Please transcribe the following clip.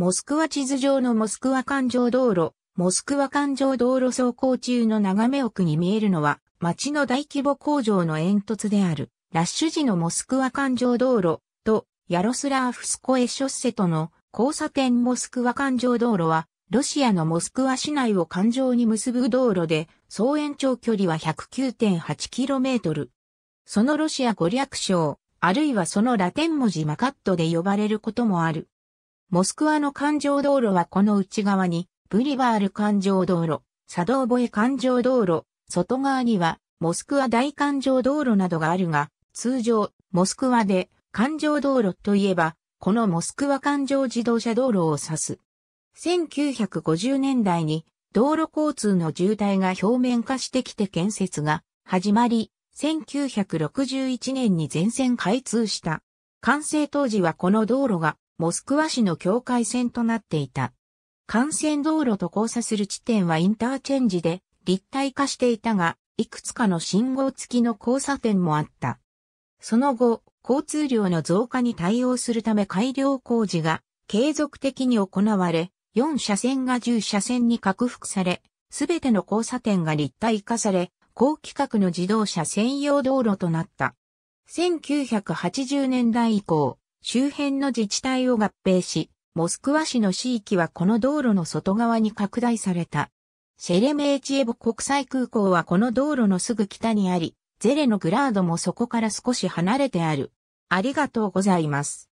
モスクワ地図上のモスクワ環状道路、モスクワ環状道路走行中の眺め奥に見えるのは、町の大規模工場の煙突である、ラッシュ時のモスクワ環状道路と、ヤロスラーフスコエショッセとの交差点モスクワ環状道路は、ロシアのモスクワ市内を環状に結ぶ道路で、総延長距離は 109.8km。そのロシア語略称、あるいはそのラテン文字マカットで呼ばれることもある。モスクワの環状道路はこの内側に、ブリバール環状道路、サドーボエ環状道路、外側には、モスクワ大環状道路などがあるが、通常、モスクワで環状道路といえば、このモスクワ環状自動車道路を指す。1950年代に道路交通の渋滞が表面化してきて建設が始まり、1961年に全線開通した。完成当時はこの道路がモスクワ市の境界線となっていた。幹線道路と交差する地点はインターチェンジで立体化していたが、いくつかの信号付きの交差点もあった。その後、交通量の増加に対応するため改良工事が継続的に行われ、4車線が10車線に拡幅され、すべての交差点が立体化され、高規格の自動車専用道路となった。1980年代以降、周辺の自治体を合併し、モスクワ市の市域はこの道路の外側に拡大された。シェレメーチエボ国際空港はこの道路のすぐ北にあり、ゼレのグラードもそこから少し離れてある。ありがとうございます。